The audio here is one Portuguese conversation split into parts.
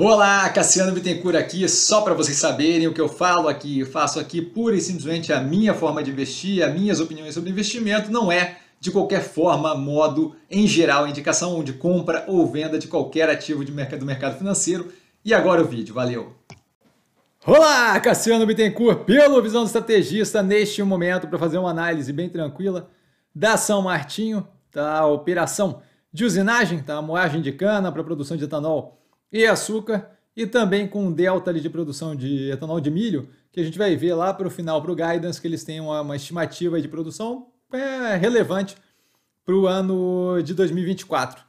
Olá, Cassiano Bittencourt aqui, só para vocês saberem o que eu falo aqui, eu faço aqui pura e simplesmente a minha forma de investir, as minhas opiniões sobre investimento, não é de qualquer forma, modo, em geral, indicação de compra ou venda de qualquer ativo de mercado, do mercado financeiro. E agora o vídeo, valeu! Olá, Cassiano Bittencourt, pelo Visão do Estrategista, neste momento para fazer uma análise bem tranquila da São Martinho, da operação de usinagem, da tá? moagem de cana para produção de etanol e açúcar e também com um delta de produção de etanol de milho, que a gente vai ver lá para o final, para o guidance, que eles têm uma, uma estimativa de produção é, relevante para o ano de 2024.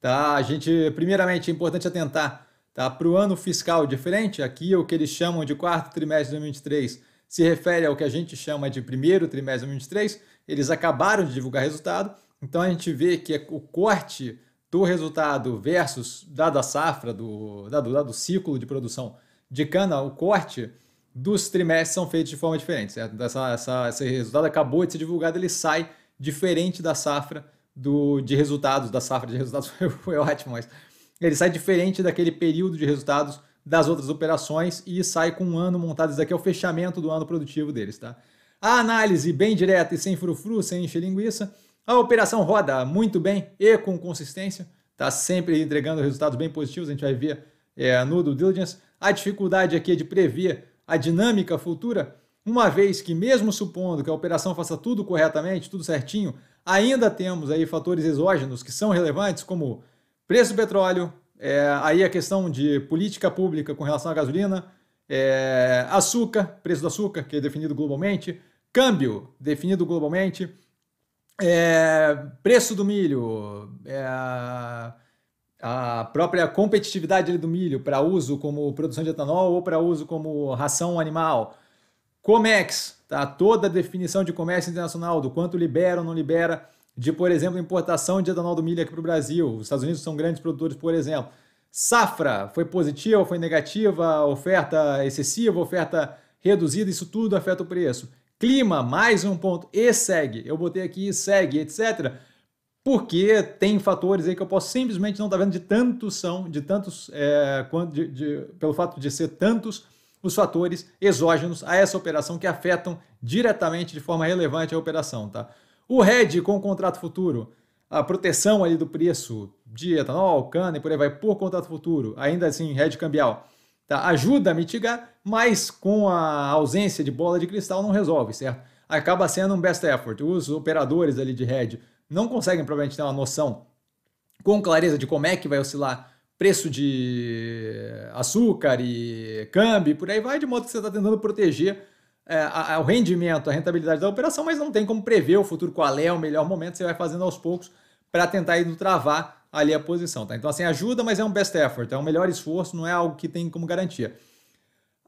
Tá? A gente, primeiramente, é importante atentar tá? para o ano fiscal diferente, aqui o que eles chamam de quarto trimestre de 2023 se refere ao que a gente chama de primeiro trimestre de 2023, eles acabaram de divulgar resultado, então a gente vê que é o corte do resultado versus, dado a safra, do, dado, dado o ciclo de produção de cana, o corte dos trimestres são feitos de forma diferente, certo? Essa, essa, esse resultado acabou de ser divulgado, ele sai diferente da safra do, de resultados, da safra de resultados foi ótimo, mas ele sai diferente daquele período de resultados das outras operações e sai com um ano montado. Isso daqui é o fechamento do ano produtivo deles, tá? A análise bem direta e sem frufru, sem encher linguiça, a operação roda muito bem e com consistência, está sempre entregando resultados bem positivos, a gente vai ver é, no due diligence. A dificuldade aqui é de prever a dinâmica futura, uma vez que, mesmo supondo que a operação faça tudo corretamente, tudo certinho, ainda temos aí fatores exógenos que são relevantes, como preço do petróleo, é, aí a questão de política pública com relação à gasolina, é, açúcar, preço do açúcar, que é definido globalmente, câmbio, definido globalmente é, preço do milho, é, a própria competitividade do milho para uso como produção de etanol ou para uso como ração animal. COMEX, tá? toda a definição de comércio internacional, do quanto libera ou não libera, de, por exemplo, importação de etanol do milho aqui para o Brasil. Os Estados Unidos são grandes produtores, por exemplo. Safra, foi positiva, foi negativa, oferta excessiva, oferta reduzida, isso tudo afeta o preço clima, mais um ponto, e segue. Eu botei aqui segue, etc. Porque tem fatores aí que eu posso simplesmente não estar tá vendo de tantos são, de tantos, é, de, de, pelo fato de ser tantos os fatores exógenos a essa operação que afetam diretamente de forma relevante a operação, tá? O red com o contrato futuro, a proteção ali do preço de etanol, cana e por aí vai por contrato futuro, ainda assim red cambial Tá? Ajuda a mitigar, mas com a ausência de bola de cristal não resolve, certo? Acaba sendo um best effort. Os operadores ali de hedge não conseguem provavelmente ter uma noção com clareza de como é que vai oscilar preço de açúcar e câmbio, por aí vai, de modo que você está tentando proteger é, a, a, o rendimento, a rentabilidade da operação, mas não tem como prever o futuro, qual é o melhor momento, você vai fazendo aos poucos para tentar no travar ali a posição, tá? Então, assim, ajuda, mas é um best effort, é um melhor esforço, não é algo que tem como garantia.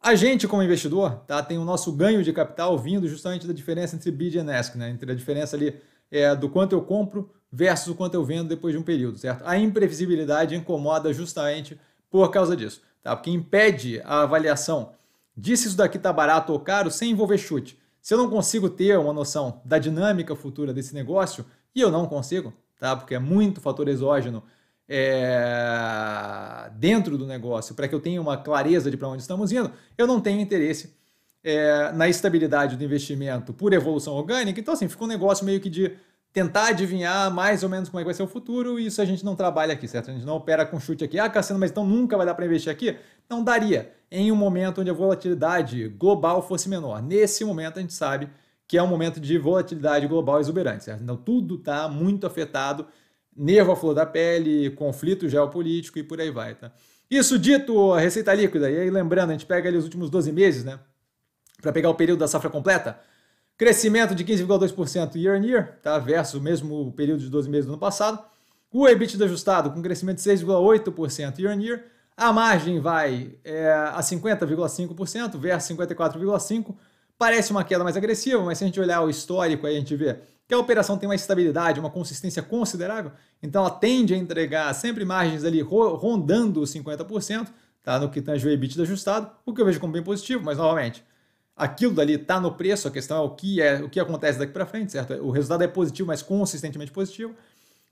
A gente, como investidor, tá, tem o nosso ganho de capital vindo justamente da diferença entre bid e ask, né? entre a diferença ali é, do quanto eu compro versus o quanto eu vendo depois de um período, certo? A imprevisibilidade incomoda justamente por causa disso, tá? porque impede a avaliação de se isso daqui tá barato ou caro sem envolver chute. Se eu não consigo ter uma noção da dinâmica futura desse negócio, e eu não consigo, tá? porque é muito fator exógeno é, dentro do negócio, para que eu tenha uma clareza de para onde estamos indo, eu não tenho interesse é, na estabilidade do investimento por evolução orgânica. Então, assim, fica um negócio meio que de tentar adivinhar mais ou menos como é que vai ser o futuro, e isso a gente não trabalha aqui, certo? A gente não opera com chute aqui. Ah, Cassiano, mas então nunca vai dar para investir aqui? Não daria, em um momento onde a volatilidade global fosse menor. Nesse momento a gente sabe que é um momento de volatilidade global exuberante, certo? Então tudo está muito afetado, nervo à flor da pele, conflito geopolítico e por aí vai, tá? Isso dito, a receita líquida, e aí lembrando, a gente pega ali os últimos 12 meses, né? Para pegar o período da safra completa, crescimento de 15,2% year on year, tá? Versus o mesmo período de 12 meses do ano passado. O EBITDA ajustado com crescimento de 6,8% year on year. A margem vai é, a 50,5% versus 54,5%. Parece uma queda mais agressiva, mas se a gente olhar o histórico, aí a gente vê que a operação tem uma estabilidade, uma consistência considerável, então ela tende a entregar sempre margens ali rondando os 50%, tá? no que tange o EBITDA ajustado, o que eu vejo como bem positivo, mas novamente, aquilo dali está no preço, a questão é o que é o que acontece daqui para frente, certo? O resultado é positivo, mas consistentemente positivo.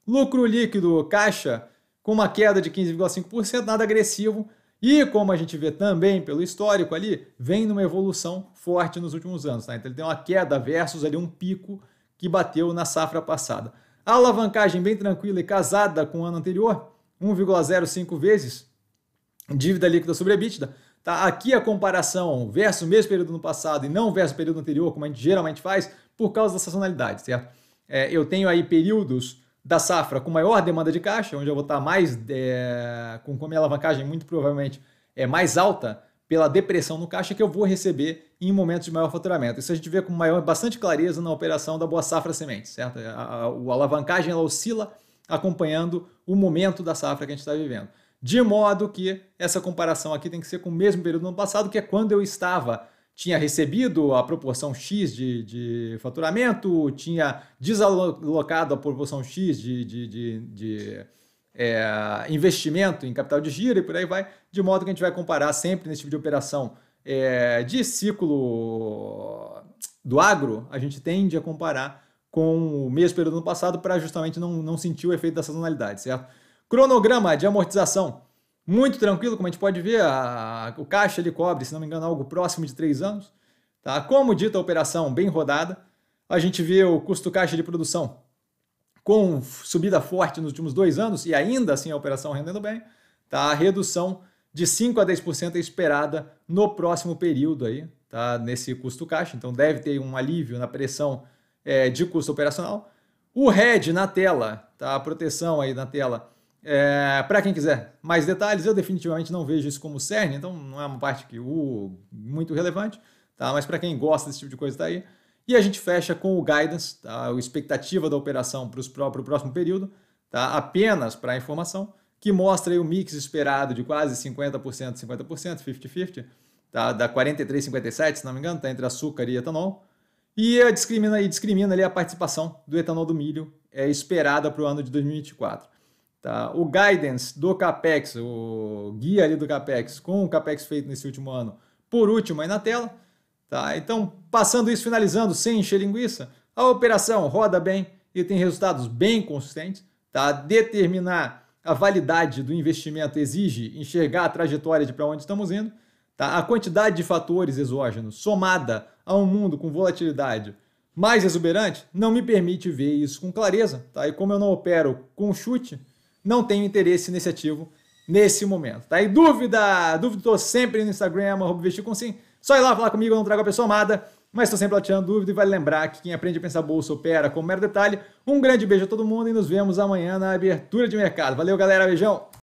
Lucro líquido, caixa, com uma queda de 15,5%, nada agressivo, e como a gente vê também pelo histórico ali, vem numa evolução forte nos últimos anos. Tá? Então ele tem uma queda versus ali um pico que bateu na safra passada. A alavancagem bem tranquila e casada com o ano anterior, 1,05 vezes. Dívida líquida sobre EBITDA. Tá? Aqui a comparação versus o mesmo período no passado e não versus o período anterior, como a gente geralmente faz, por causa da sazonalidade, certo? É, eu tenho aí períodos da safra com maior demanda de caixa, onde eu vou estar mais é, com, com a minha alavancagem muito provavelmente é mais alta pela depressão no caixa que eu vou receber em momentos de maior faturamento. Isso a gente vê com maior, bastante clareza na operação da Boa Safra Semente, certo? A, a, a alavancagem ela oscila acompanhando o momento da safra que a gente está vivendo. De modo que essa comparação aqui tem que ser com o mesmo período do ano passado, que é quando eu estava tinha recebido a proporção X de, de faturamento, tinha desalocado a proporção X de, de, de, de é, investimento em capital de giro e por aí vai, de modo que a gente vai comparar sempre nesse tipo de operação é, de ciclo do agro, a gente tende a comparar com o mesmo período do ano passado para justamente não, não sentir o efeito da sazonalidade, certo? Cronograma de amortização muito tranquilo, como a gente pode ver, a, o caixa ele cobre, se não me engano, algo próximo de 3 anos. Tá? Como dita a operação bem rodada, a gente vê o custo caixa de produção com subida forte nos últimos dois anos e ainda assim a operação rendendo bem, tá? a redução de 5% a 10% é esperada no próximo período aí, tá? nesse custo caixa. Então deve ter um alívio na pressão é, de custo operacional. O RED na tela, tá? a proteção aí na tela, é, para quem quiser mais detalhes, eu definitivamente não vejo isso como cerne, então não é uma parte que uh, muito relevante, tá? Mas para quem gosta desse tipo de coisa está aí. E a gente fecha com o guidance, tá? A expectativa da operação para o próximo período, tá? Apenas para a informação que mostra aí o mix esperado de quase 50%, 50%, 50/50, tá? Da 43,57, se não me engano, tá entre açúcar e etanol. E discrimina e discrimina ali a participação do etanol do milho é esperada para o ano de 2024. Tá? O guidance do CAPEX, o guia ali do CAPEX, com o CAPEX feito nesse último ano, por último aí na tela. Tá? Então, passando isso, finalizando, sem encher linguiça, a operação roda bem e tem resultados bem consistentes. Tá? Determinar a validade do investimento exige enxergar a trajetória de para onde estamos indo. Tá? A quantidade de fatores exógenos somada a um mundo com volatilidade mais exuberante não me permite ver isso com clareza. Tá? E como eu não opero com chute, não tenho interesse nesse ativo nesse momento. Tá? E dúvida? Dúvida, estou sempre no Instagram, vestir com sim. Só ir lá falar comigo, eu não trago a pessoa amada, mas estou sempre lateando dúvida e vale lembrar que quem aprende a pensar bolsa opera com mero detalhe. Um grande beijo a todo mundo e nos vemos amanhã na abertura de mercado. Valeu, galera. Beijão!